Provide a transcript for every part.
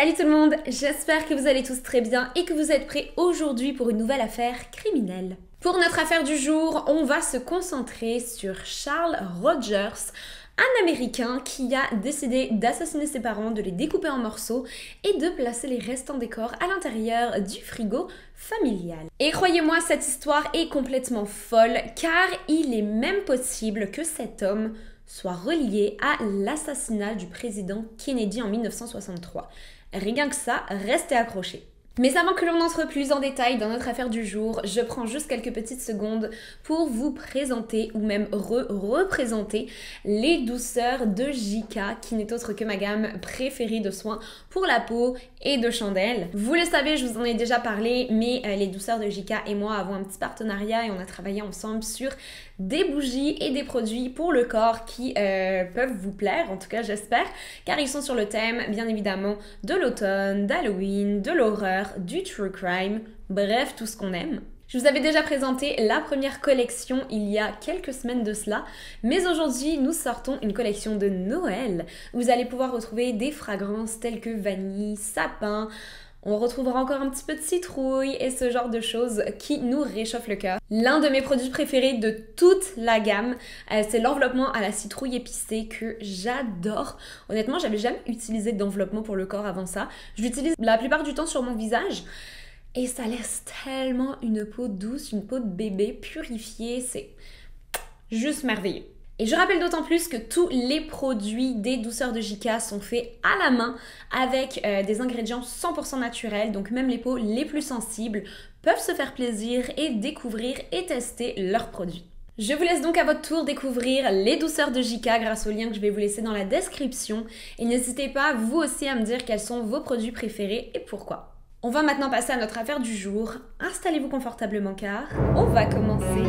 Salut tout le monde, j'espère que vous allez tous très bien et que vous êtes prêts aujourd'hui pour une nouvelle affaire criminelle. Pour notre affaire du jour, on va se concentrer sur Charles Rogers, un Américain qui a décidé d'assassiner ses parents, de les découper en morceaux et de placer les restants des corps à l'intérieur du frigo familial. Et croyez-moi, cette histoire est complètement folle car il est même possible que cet homme soit relié à l'assassinat du président Kennedy en 1963. Rien que ça, restez accrochés. Mais avant que l'on entre plus en détail dans notre affaire du jour, je prends juste quelques petites secondes pour vous présenter ou même représenter les douceurs de Jika, qui n'est autre que ma gamme préférée de soins pour la peau et de chandelles. Vous le savez, je vous en ai déjà parlé, mais euh, les douceurs de Jika et moi avons un petit partenariat et on a travaillé ensemble sur des bougies et des produits pour le corps qui euh, peuvent vous plaire, en tout cas j'espère, car ils sont sur le thème bien évidemment de l'automne, d'Halloween, de l'horreur, du true crime, bref tout ce qu'on aime. Je vous avais déjà présenté la première collection il y a quelques semaines de cela, mais aujourd'hui nous sortons une collection de Noël. Vous allez pouvoir retrouver des fragrances telles que vanille, sapin, on retrouvera encore un petit peu de citrouille et ce genre de choses qui nous réchauffent le cœur. L'un de mes produits préférés de toute la gamme, euh, c'est l'enveloppement à la citrouille épicée que j'adore. Honnêtement, j'avais jamais utilisé d'enveloppement pour le corps avant ça. Je l'utilise la plupart du temps sur mon visage. Et ça laisse tellement une peau douce, une peau de bébé purifiée, c'est juste merveilleux. Et je rappelle d'autant plus que tous les produits des douceurs de Jika sont faits à la main avec euh, des ingrédients 100% naturels, donc même les peaux les plus sensibles peuvent se faire plaisir et découvrir et tester leurs produits. Je vous laisse donc à votre tour découvrir les douceurs de Jika grâce au lien que je vais vous laisser dans la description et n'hésitez pas vous aussi à me dire quels sont vos produits préférés et pourquoi. On va maintenant passer à notre affaire du jour. Installez-vous confortablement car on va commencer.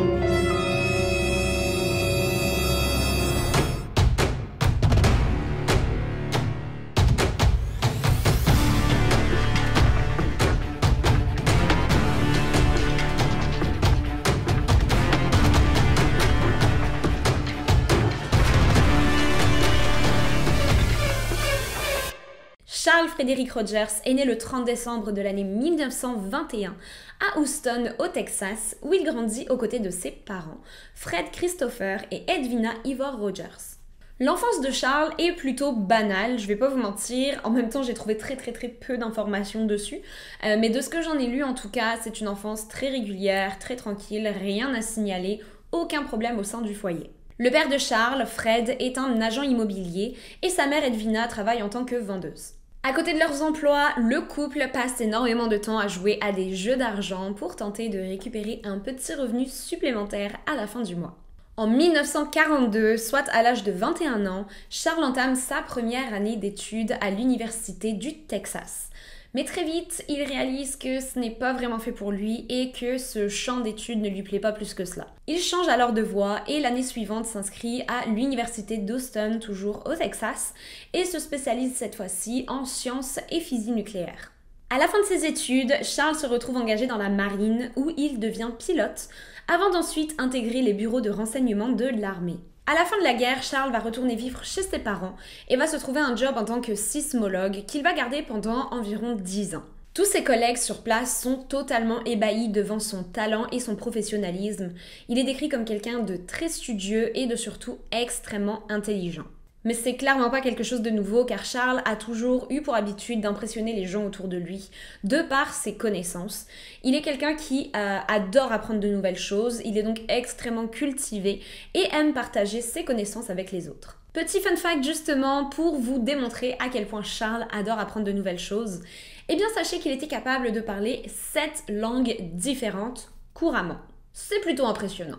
Frederick Rogers est né le 30 décembre de l'année 1921 à Houston, au Texas, où il grandit aux côtés de ses parents, Fred Christopher et Edwina Ivor Rogers. L'enfance de Charles est plutôt banale, je vais pas vous mentir. En même temps, j'ai trouvé très très très peu d'informations dessus. Euh, mais de ce que j'en ai lu en tout cas, c'est une enfance très régulière, très tranquille, rien à signaler, aucun problème au sein du foyer. Le père de Charles, Fred, est un agent immobilier et sa mère Edwina travaille en tant que vendeuse. À côté de leurs emplois, le couple passe énormément de temps à jouer à des jeux d'argent pour tenter de récupérer un petit revenu supplémentaire à la fin du mois. En 1942, soit à l'âge de 21 ans, Charles entame sa première année d'études à l'Université du Texas. Mais très vite, il réalise que ce n'est pas vraiment fait pour lui et que ce champ d'études ne lui plaît pas plus que cela. Il change alors de voie et l'année suivante s'inscrit à l'université d'Austin, toujours au Texas, et se spécialise cette fois-ci en sciences et physique nucléaire. À la fin de ses études, Charles se retrouve engagé dans la marine où il devient pilote avant d'ensuite intégrer les bureaux de renseignement de l'armée. À la fin de la guerre, Charles va retourner vivre chez ses parents et va se trouver un job en tant que sismologue qu'il va garder pendant environ 10 ans. Tous ses collègues sur place sont totalement ébahis devant son talent et son professionnalisme. Il est décrit comme quelqu'un de très studieux et de surtout extrêmement intelligent. Mais c'est clairement pas quelque chose de nouveau car Charles a toujours eu pour habitude d'impressionner les gens autour de lui, de par ses connaissances. Il est quelqu'un qui euh, adore apprendre de nouvelles choses, il est donc extrêmement cultivé et aime partager ses connaissances avec les autres. Petit fun fact justement pour vous démontrer à quel point Charles adore apprendre de nouvelles choses, eh bien sachez qu'il était capable de parler sept langues différentes couramment. C'est plutôt impressionnant.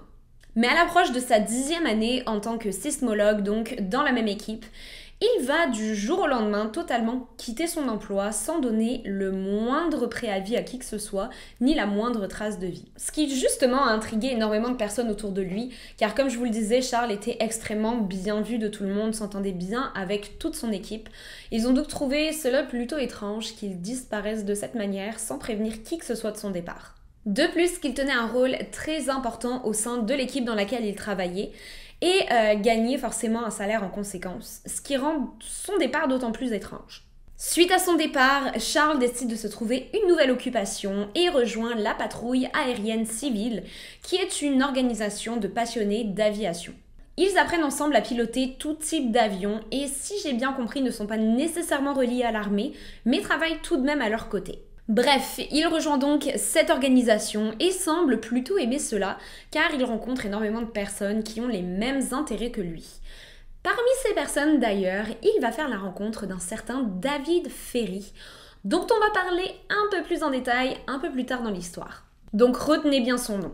Mais à l'approche de sa dixième année en tant que sismologue, donc dans la même équipe, il va du jour au lendemain totalement quitter son emploi sans donner le moindre préavis à qui que ce soit, ni la moindre trace de vie. Ce qui justement a intrigué énormément de personnes autour de lui, car comme je vous le disais, Charles était extrêmement bien vu de tout le monde, s'entendait bien avec toute son équipe. Ils ont donc trouvé cela plutôt étrange qu'il disparaisse de cette manière sans prévenir qui que ce soit de son départ. De plus, qu'il tenait un rôle très important au sein de l'équipe dans laquelle il travaillait et euh, gagnait forcément un salaire en conséquence, ce qui rend son départ d'autant plus étrange. Suite à son départ, Charles décide de se trouver une nouvelle occupation et rejoint la patrouille aérienne civile, qui est une organisation de passionnés d'aviation. Ils apprennent ensemble à piloter tout type d'avion et si j'ai bien compris ne sont pas nécessairement reliés à l'armée, mais travaillent tout de même à leur côté. Bref, il rejoint donc cette organisation et semble plutôt aimer cela, car il rencontre énormément de personnes qui ont les mêmes intérêts que lui. Parmi ces personnes d'ailleurs, il va faire la rencontre d'un certain David Ferry, dont on va parler un peu plus en détail un peu plus tard dans l'histoire. Donc retenez bien son nom.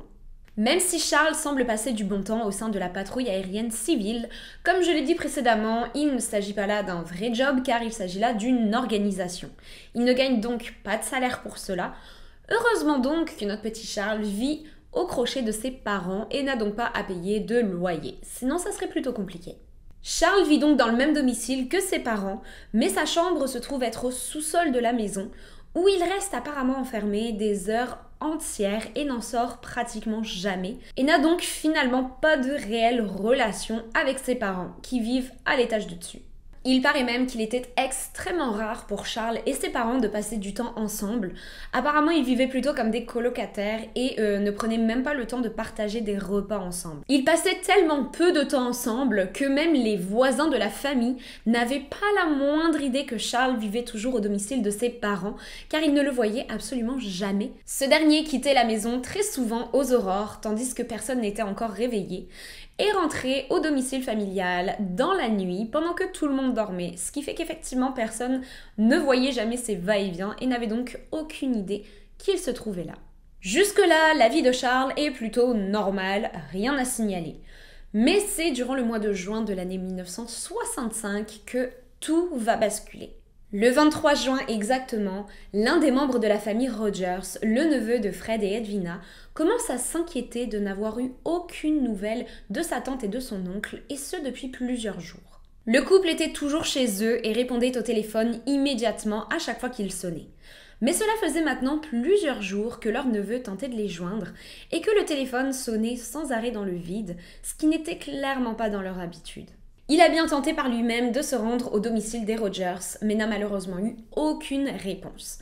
Même si Charles semble passer du bon temps au sein de la patrouille aérienne civile, comme je l'ai dit précédemment, il ne s'agit pas là d'un vrai job car il s'agit là d'une organisation. Il ne gagne donc pas de salaire pour cela. Heureusement donc que notre petit Charles vit au crochet de ses parents et n'a donc pas à payer de loyer, sinon ça serait plutôt compliqué. Charles vit donc dans le même domicile que ses parents, mais sa chambre se trouve être au sous-sol de la maison, où il reste apparemment enfermé des heures entière et n'en sort pratiquement jamais et n'a donc finalement pas de réelle relation avec ses parents qui vivent à l'étage de dessus. Il paraît même qu'il était extrêmement rare pour Charles et ses parents de passer du temps ensemble. Apparemment, ils vivaient plutôt comme des colocataires et euh, ne prenaient même pas le temps de partager des repas ensemble. Ils passaient tellement peu de temps ensemble que même les voisins de la famille n'avaient pas la moindre idée que Charles vivait toujours au domicile de ses parents, car ils ne le voyaient absolument jamais. Ce dernier quittait la maison très souvent aux aurores, tandis que personne n'était encore réveillé, et rentré au domicile familial dans la nuit pendant que tout le monde dormait, ce qui fait qu'effectivement personne ne voyait jamais ses va-et-vient et, et n'avait donc aucune idée qu'il se trouvait là. Jusque-là, la vie de Charles est plutôt normale, rien à signaler. Mais c'est durant le mois de juin de l'année 1965 que tout va basculer. Le 23 juin exactement, l'un des membres de la famille Rogers, le neveu de Fred et Edwina, commence à s'inquiéter de n'avoir eu aucune nouvelle de sa tante et de son oncle, et ce depuis plusieurs jours. Le couple était toujours chez eux et répondait au téléphone immédiatement à chaque fois qu'il sonnait. Mais cela faisait maintenant plusieurs jours que leur neveu tentait de les joindre et que le téléphone sonnait sans arrêt dans le vide, ce qui n'était clairement pas dans leur habitude. Il a bien tenté par lui-même de se rendre au domicile des Rogers, mais n'a malheureusement eu aucune réponse.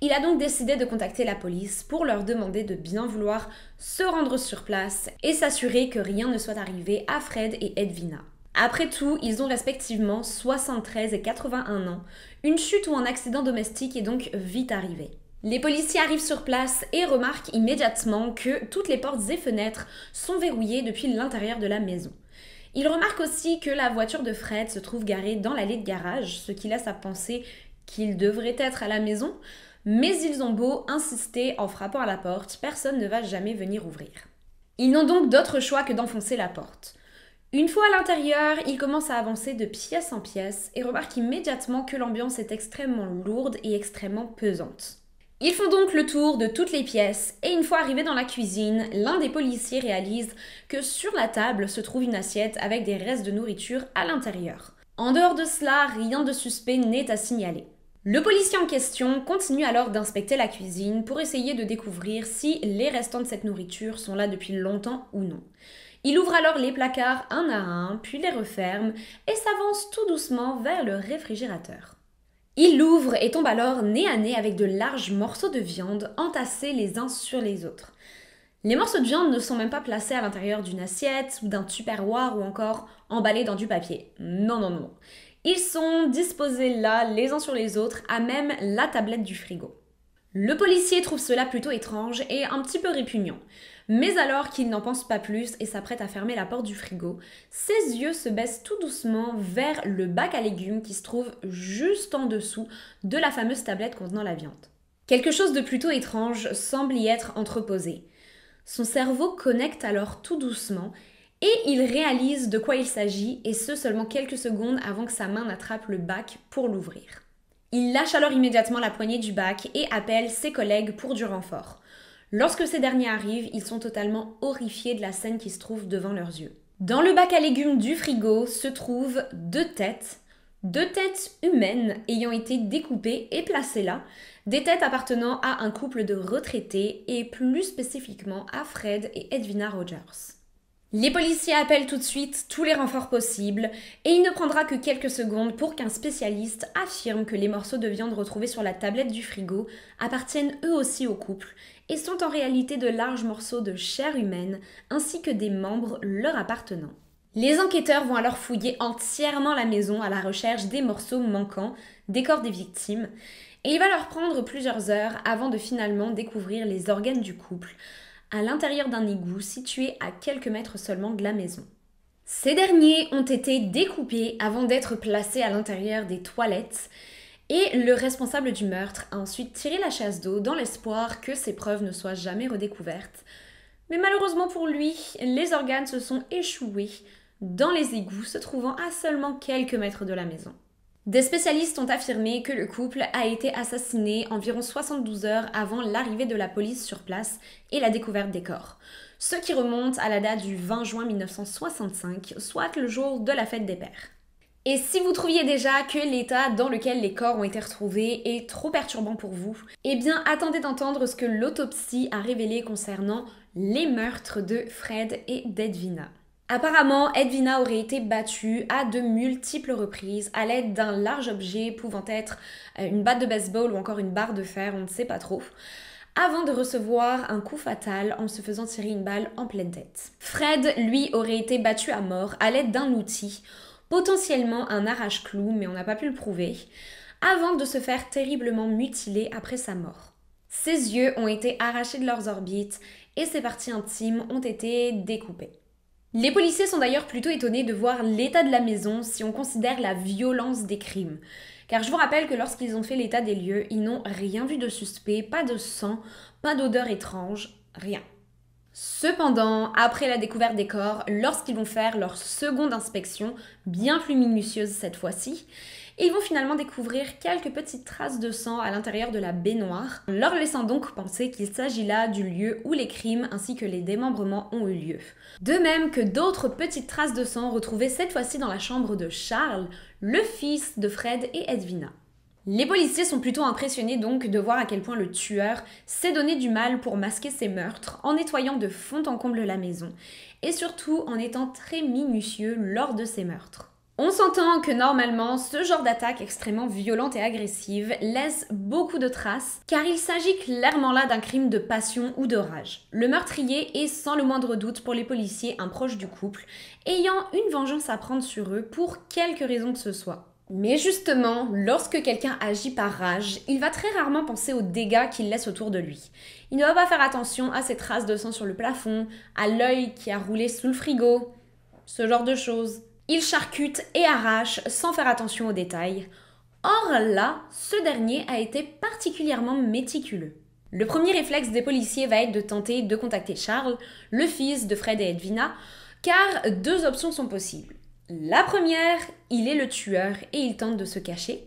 Il a donc décidé de contacter la police pour leur demander de bien vouloir se rendre sur place et s'assurer que rien ne soit arrivé à Fred et Edwina. Après tout, ils ont respectivement 73 et 81 ans. Une chute ou un accident domestique est donc vite arrivé. Les policiers arrivent sur place et remarquent immédiatement que toutes les portes et fenêtres sont verrouillées depuis l'intérieur de la maison. Il remarque aussi que la voiture de Fred se trouve garée dans l'allée de garage, ce qui laisse à penser qu'il devrait être à la maison, mais ils ont beau insister en frappant à la porte, personne ne va jamais venir ouvrir. Ils n'ont donc d'autre choix que d'enfoncer la porte. Une fois à l'intérieur, ils commencent à avancer de pièce en pièce et remarquent immédiatement que l'ambiance est extrêmement lourde et extrêmement pesante. Ils font donc le tour de toutes les pièces et une fois arrivés dans la cuisine, l'un des policiers réalise que sur la table se trouve une assiette avec des restes de nourriture à l'intérieur. En dehors de cela, rien de suspect n'est à signaler. Le policier en question continue alors d'inspecter la cuisine pour essayer de découvrir si les restants de cette nourriture sont là depuis longtemps ou non. Il ouvre alors les placards un à un, puis les referme et s'avance tout doucement vers le réfrigérateur. Il l'ouvre et tombe alors nez à nez avec de larges morceaux de viande entassés les uns sur les autres. Les morceaux de viande ne sont même pas placés à l'intérieur d'une assiette ou d'un tupperware ou encore emballés dans du papier. Non, non, non. Ils sont disposés là, les uns sur les autres, à même la tablette du frigo. Le policier trouve cela plutôt étrange et un petit peu répugnant. Mais alors qu'il n'en pense pas plus et s'apprête à fermer la porte du frigo, ses yeux se baissent tout doucement vers le bac à légumes qui se trouve juste en dessous de la fameuse tablette contenant la viande. Quelque chose de plutôt étrange semble y être entreposé. Son cerveau connecte alors tout doucement et il réalise de quoi il s'agit, et ce seulement quelques secondes avant que sa main n'attrape le bac pour l'ouvrir. Il lâche alors immédiatement la poignée du bac et appelle ses collègues pour du renfort. Lorsque ces derniers arrivent, ils sont totalement horrifiés de la scène qui se trouve devant leurs yeux. Dans le bac à légumes du frigo se trouvent deux têtes, deux têtes humaines ayant été découpées et placées là, des têtes appartenant à un couple de retraités et plus spécifiquement à Fred et Edwina Rogers. Les policiers appellent tout de suite tous les renforts possibles et il ne prendra que quelques secondes pour qu'un spécialiste affirme que les morceaux de viande retrouvés sur la tablette du frigo appartiennent eux aussi au couple et sont en réalité de larges morceaux de chair humaine ainsi que des membres leur appartenant. Les enquêteurs vont alors fouiller entièrement la maison à la recherche des morceaux manquants des corps des victimes et il va leur prendre plusieurs heures avant de finalement découvrir les organes du couple à l'intérieur d'un égout situé à quelques mètres seulement de la maison. Ces derniers ont été découpés avant d'être placés à l'intérieur des toilettes et le responsable du meurtre a ensuite tiré la chasse d'eau dans l'espoir que ses preuves ne soient jamais redécouvertes. Mais malheureusement pour lui, les organes se sont échoués dans les égouts se trouvant à seulement quelques mètres de la maison. Des spécialistes ont affirmé que le couple a été assassiné environ 72 heures avant l'arrivée de la police sur place et la découverte des corps, ce qui remonte à la date du 20 juin 1965, soit le jour de la fête des pères. Et si vous trouviez déjà que l'état dans lequel les corps ont été retrouvés est trop perturbant pour vous, eh bien attendez d'entendre ce que l'autopsie a révélé concernant les meurtres de Fred et d'Edvina. Apparemment, Edvina aurait été battue à de multiples reprises à l'aide d'un large objet pouvant être euh, une batte de baseball ou encore une barre de fer, on ne sait pas trop, avant de recevoir un coup fatal en se faisant tirer une balle en pleine tête. Fred, lui, aurait été battu à mort à l'aide d'un outil potentiellement un arrache-clou, mais on n'a pas pu le prouver, avant de se faire terriblement mutiler après sa mort. Ses yeux ont été arrachés de leurs orbites et ses parties intimes ont été découpées. Les policiers sont d'ailleurs plutôt étonnés de voir l'état de la maison si on considère la violence des crimes. Car je vous rappelle que lorsqu'ils ont fait l'état des lieux, ils n'ont rien vu de suspect, pas de sang, pas d'odeur étrange, rien. Cependant, après la découverte des corps, lorsqu'ils vont faire leur seconde inspection, bien plus minutieuse cette fois-ci, ils vont finalement découvrir quelques petites traces de sang à l'intérieur de la baignoire, leur laissant donc penser qu'il s'agit là du lieu où les crimes ainsi que les démembrements ont eu lieu. De même que d'autres petites traces de sang retrouvées cette fois-ci dans la chambre de Charles, le fils de Fred et Edwina. Les policiers sont plutôt impressionnés donc de voir à quel point le tueur s'est donné du mal pour masquer ses meurtres en nettoyant de fond en comble la maison et surtout en étant très minutieux lors de ses meurtres. On s'entend que normalement, ce genre d'attaque extrêmement violente et agressive laisse beaucoup de traces, car il s'agit clairement là d'un crime de passion ou de rage. Le meurtrier est sans le moindre doute pour les policiers un proche du couple, ayant une vengeance à prendre sur eux pour quelque raison que ce soit. Mais justement, lorsque quelqu'un agit par rage, il va très rarement penser aux dégâts qu'il laisse autour de lui. Il ne va pas faire attention à ses traces de sang sur le plafond, à l'œil qui a roulé sous le frigo, ce genre de choses. Il charcute et arrache sans faire attention aux détails. Or là, ce dernier a été particulièrement méticuleux. Le premier réflexe des policiers va être de tenter de contacter Charles, le fils de Fred et Edwina, car deux options sont possibles. La première, il est le tueur et il tente de se cacher.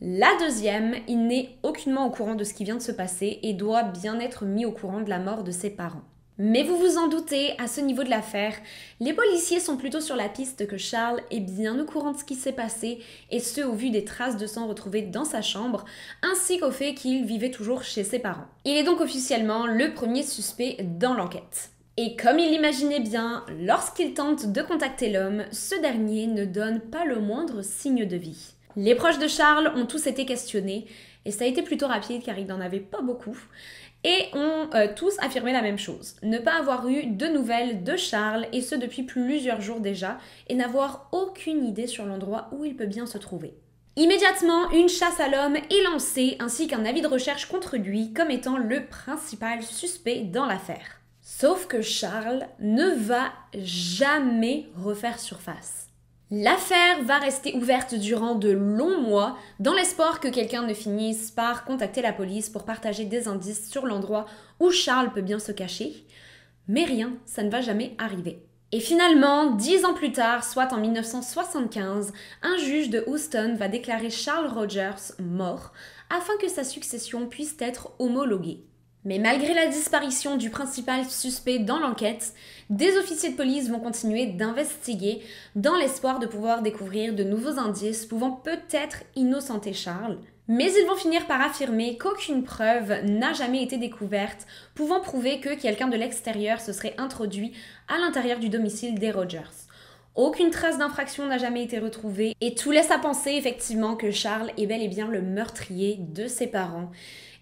La deuxième, il n'est aucunement au courant de ce qui vient de se passer et doit bien être mis au courant de la mort de ses parents. Mais vous vous en doutez, à ce niveau de l'affaire, les policiers sont plutôt sur la piste que Charles est bien au courant de ce qui s'est passé, et ce au vu des traces de sang retrouvées dans sa chambre, ainsi qu'au fait qu'il vivait toujours chez ses parents. Il est donc officiellement le premier suspect dans l'enquête. Et comme il l'imaginait bien, lorsqu'il tente de contacter l'homme, ce dernier ne donne pas le moindre signe de vie. Les proches de Charles ont tous été questionnés, et ça a été plutôt rapide car il n'en avait pas beaucoup, et ont euh, tous affirmé la même chose, ne pas avoir eu de nouvelles de Charles, et ce depuis plusieurs jours déjà, et n'avoir aucune idée sur l'endroit où il peut bien se trouver. Immédiatement, une chasse à l'homme est lancée, ainsi qu'un avis de recherche contre lui comme étant le principal suspect dans l'affaire. Sauf que Charles ne va jamais refaire surface. L'affaire va rester ouverte durant de longs mois dans l'espoir que quelqu'un ne finisse par contacter la police pour partager des indices sur l'endroit où Charles peut bien se cacher. Mais rien, ça ne va jamais arriver. Et finalement, dix ans plus tard, soit en 1975, un juge de Houston va déclarer Charles Rogers mort afin que sa succession puisse être homologuée. Mais malgré la disparition du principal suspect dans l'enquête, des officiers de police vont continuer d'investiguer dans l'espoir de pouvoir découvrir de nouveaux indices pouvant peut-être innocenter Charles. Mais ils vont finir par affirmer qu'aucune preuve n'a jamais été découverte pouvant prouver que quelqu'un de l'extérieur se serait introduit à l'intérieur du domicile des Rogers. Aucune trace d'infraction n'a jamais été retrouvée et tout laisse à penser effectivement que Charles est bel et bien le meurtrier de ses parents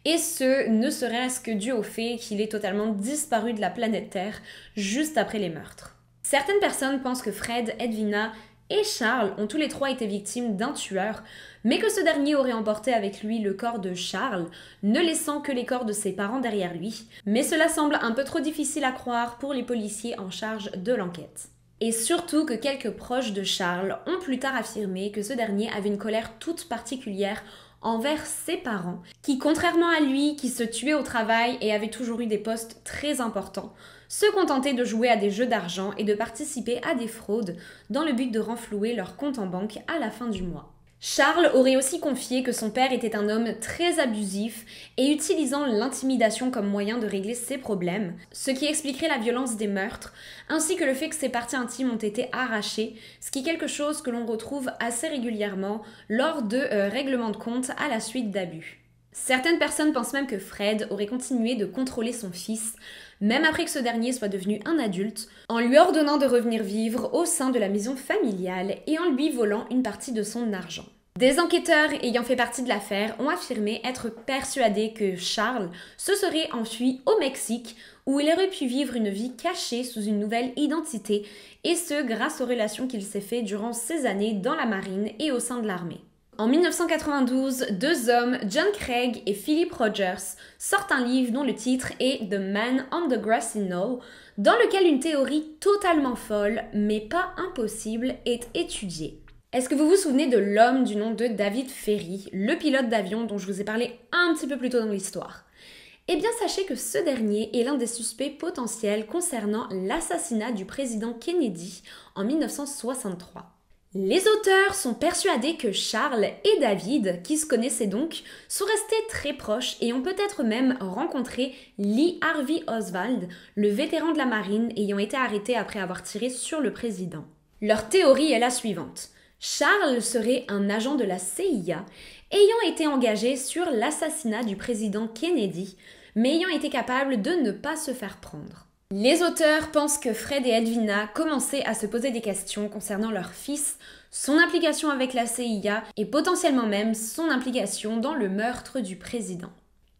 et ce, ne serait-ce que dû au fait qu'il est totalement disparu de la planète Terre juste après les meurtres. Certaines personnes pensent que Fred, Edwina et Charles ont tous les trois été victimes d'un tueur, mais que ce dernier aurait emporté avec lui le corps de Charles, ne laissant que les corps de ses parents derrière lui. Mais cela semble un peu trop difficile à croire pour les policiers en charge de l'enquête. Et surtout que quelques proches de Charles ont plus tard affirmé que ce dernier avait une colère toute particulière envers ses parents, qui, contrairement à lui, qui se tuait au travail et avait toujours eu des postes très importants, se contentaient de jouer à des jeux d'argent et de participer à des fraudes dans le but de renflouer leur compte en banque à la fin du mois. Charles aurait aussi confié que son père était un homme très abusif et utilisant l'intimidation comme moyen de régler ses problèmes, ce qui expliquerait la violence des meurtres, ainsi que le fait que ses parties intimes ont été arrachées, ce qui est quelque chose que l'on retrouve assez régulièrement lors de euh, règlements de comptes à la suite d'abus. Certaines personnes pensent même que Fred aurait continué de contrôler son fils même après que ce dernier soit devenu un adulte, en lui ordonnant de revenir vivre au sein de la maison familiale et en lui volant une partie de son argent. Des enquêteurs ayant fait partie de l'affaire ont affirmé être persuadés que Charles se serait enfui au Mexique où il aurait pu vivre une vie cachée sous une nouvelle identité, et ce grâce aux relations qu'il s'est fait durant ses années dans la marine et au sein de l'armée. En 1992, deux hommes, John Craig et Philip Rogers, sortent un livre dont le titre est The Man on the Grassy Knoll, dans lequel une théorie totalement folle, mais pas impossible, est étudiée. Est-ce que vous vous souvenez de l'homme du nom de David Ferry, le pilote d'avion dont je vous ai parlé un petit peu plus tôt dans l'histoire Eh bien, sachez que ce dernier est l'un des suspects potentiels concernant l'assassinat du président Kennedy en 1963. Les auteurs sont persuadés que Charles et David, qui se connaissaient donc, sont restés très proches et ont peut-être même rencontré Lee Harvey Oswald, le vétéran de la marine ayant été arrêté après avoir tiré sur le président. Leur théorie est la suivante. Charles serait un agent de la CIA ayant été engagé sur l'assassinat du président Kennedy, mais ayant été capable de ne pas se faire prendre. Les auteurs pensent que Fred et Edwina commençaient à se poser des questions concernant leur fils, son implication avec la CIA et potentiellement même son implication dans le meurtre du président.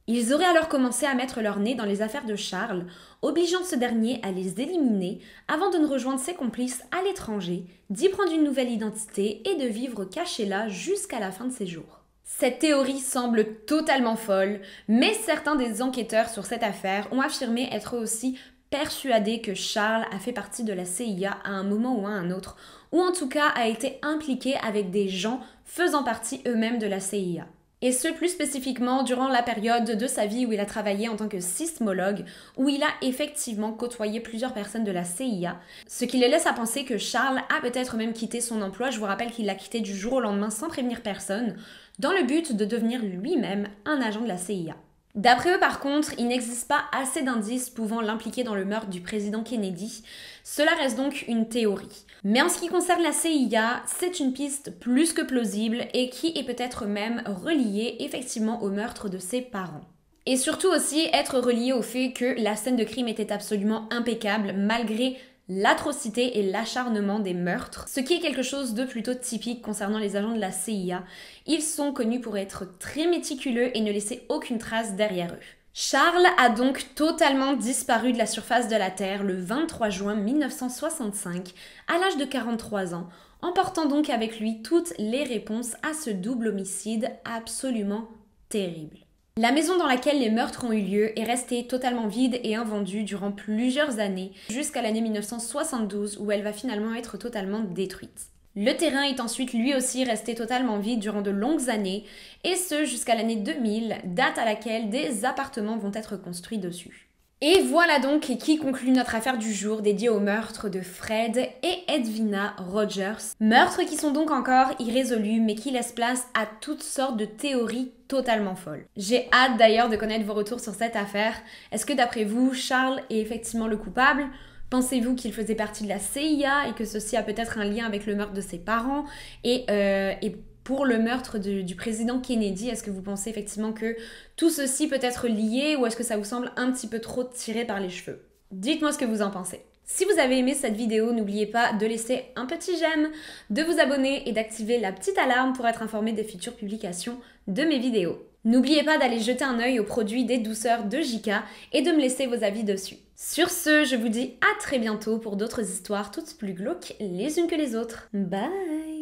Ils auraient alors commencé à mettre leur nez dans les affaires de Charles, obligeant ce dernier à les éliminer avant de ne rejoindre ses complices à l'étranger, d'y prendre une nouvelle identité et de vivre caché là jusqu'à la fin de ses jours. Cette théorie semble totalement folle, mais certains des enquêteurs sur cette affaire ont affirmé être aussi persuadé que Charles a fait partie de la CIA à un moment ou à un autre, ou en tout cas a été impliqué avec des gens faisant partie eux-mêmes de la CIA. Et ce, plus spécifiquement, durant la période de sa vie où il a travaillé en tant que sismologue, où il a effectivement côtoyé plusieurs personnes de la CIA, ce qui les laisse à penser que Charles a peut-être même quitté son emploi, je vous rappelle qu'il l'a quitté du jour au lendemain sans prévenir personne, dans le but de devenir lui-même un agent de la CIA. D'après eux, par contre, il n'existe pas assez d'indices pouvant l'impliquer dans le meurtre du président Kennedy. Cela reste donc une théorie. Mais en ce qui concerne la CIA, c'est une piste plus que plausible et qui est peut-être même reliée effectivement au meurtre de ses parents. Et surtout aussi être reliée au fait que la scène de crime était absolument impeccable malgré l'atrocité et l'acharnement des meurtres, ce qui est quelque chose de plutôt typique concernant les agents de la CIA. Ils sont connus pour être très méticuleux et ne laisser aucune trace derrière eux. Charles a donc totalement disparu de la surface de la Terre le 23 juin 1965, à l'âge de 43 ans, emportant donc avec lui toutes les réponses à ce double homicide absolument terrible. La maison dans laquelle les meurtres ont eu lieu est restée totalement vide et invendue durant plusieurs années, jusqu'à l'année 1972 où elle va finalement être totalement détruite. Le terrain est ensuite lui aussi resté totalement vide durant de longues années, et ce jusqu'à l'année 2000, date à laquelle des appartements vont être construits dessus. Et voilà donc qui conclut notre affaire du jour dédiée au meurtre de Fred et Edwina Rogers. Meurtres qui sont donc encore irrésolus mais qui laissent place à toutes sortes de théories totalement folles. J'ai hâte d'ailleurs de connaître vos retours sur cette affaire. Est-ce que d'après vous, Charles est effectivement le coupable Pensez-vous qu'il faisait partie de la CIA et que ceci a peut-être un lien avec le meurtre de ses parents et, euh, et pour le meurtre du, président Kennedy. Est-ce que vous pensez effectivement que tout ceci peut être lié ou est-ce que ça vous semble un petit peu trop tiré par les cheveux Dites-moi ce que vous en pensez. Si vous avez aimé cette vidéo, n'oubliez pas de laisser un petit j'aime, de vous abonner et d'activer la petite alarme pour être informé des futures publications de mes vidéos. N'oubliez pas d'aller jeter un œil aux produits des douceurs de Jika et de me laisser vos avis dessus. Sur ce, je vous dis à très bientôt pour d'autres histoires toutes plus glauques les unes que les autres. Bye